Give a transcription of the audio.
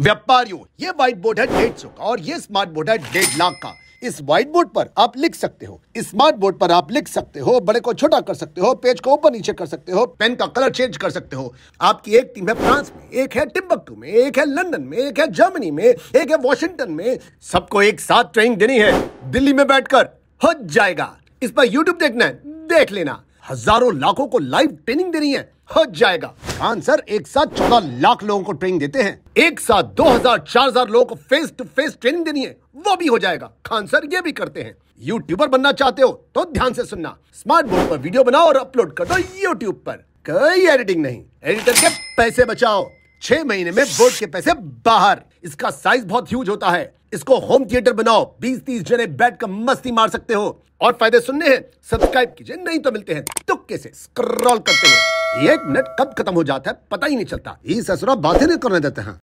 व्यापारियों ये white board है डेढ़ सौ का और ये स्मार्ट बोर्ड है डेढ़ लाख का इस व्हाइट बोर्ड पर आप लिख सकते हो स्मार्ट बोर्ड पर आप लिख सकते हो बड़े को छोटा कर सकते हो पेज को ऊपर नीचे कर सकते हो पेन का कलर चेंज कर सकते हो आपकी एक टीम है फ्रांस में एक है टिम्बकू में एक है लंदन में एक है जर्मनी में एक है वॉशिंगटन में सबको एक साथ ट्रेनिंग देनी है दिल्ली में बैठकर हो जाएगा इस पर यूट्यूब देखना है देख लेना हजारों लाखों को लाइव ट्रेनिंग देनी है हज जाएगा खान सर एक साथ चौदह लाख लोगों को ट्रेनिंग देते हैं एक साथ दो हजार चार हजार लोगों को फेस टू फेस ट्रेनिंग देनी है वो भी हो जाएगा खान सर ये भी करते हैं यूट्यूबर बनना चाहते हो तो ध्यान से सुनना स्मार्ट बोर्ड पर वीडियो बनाओ और अपलोड कर दो यूट्यूब पर कोई एडिटिंग नहीं एडिटर के पैसे बचाओ छह महीने में बोर्ड के पैसे बाहर इसका साइज बहुत ह्यूज होता है इसको होम थिएटर बनाओ बीस तीस जने बैठ कर मस्ती मार सकते हो और फायदे सुनने हैं सब्सक्राइब कीजिए नहीं तो मिलते हैं तुक्के से स्क्रॉल करते हैं एक मिनट कब खत्म हो जाता है पता ही नहीं चलता ये ससुरा बातें नहीं करने देते हैं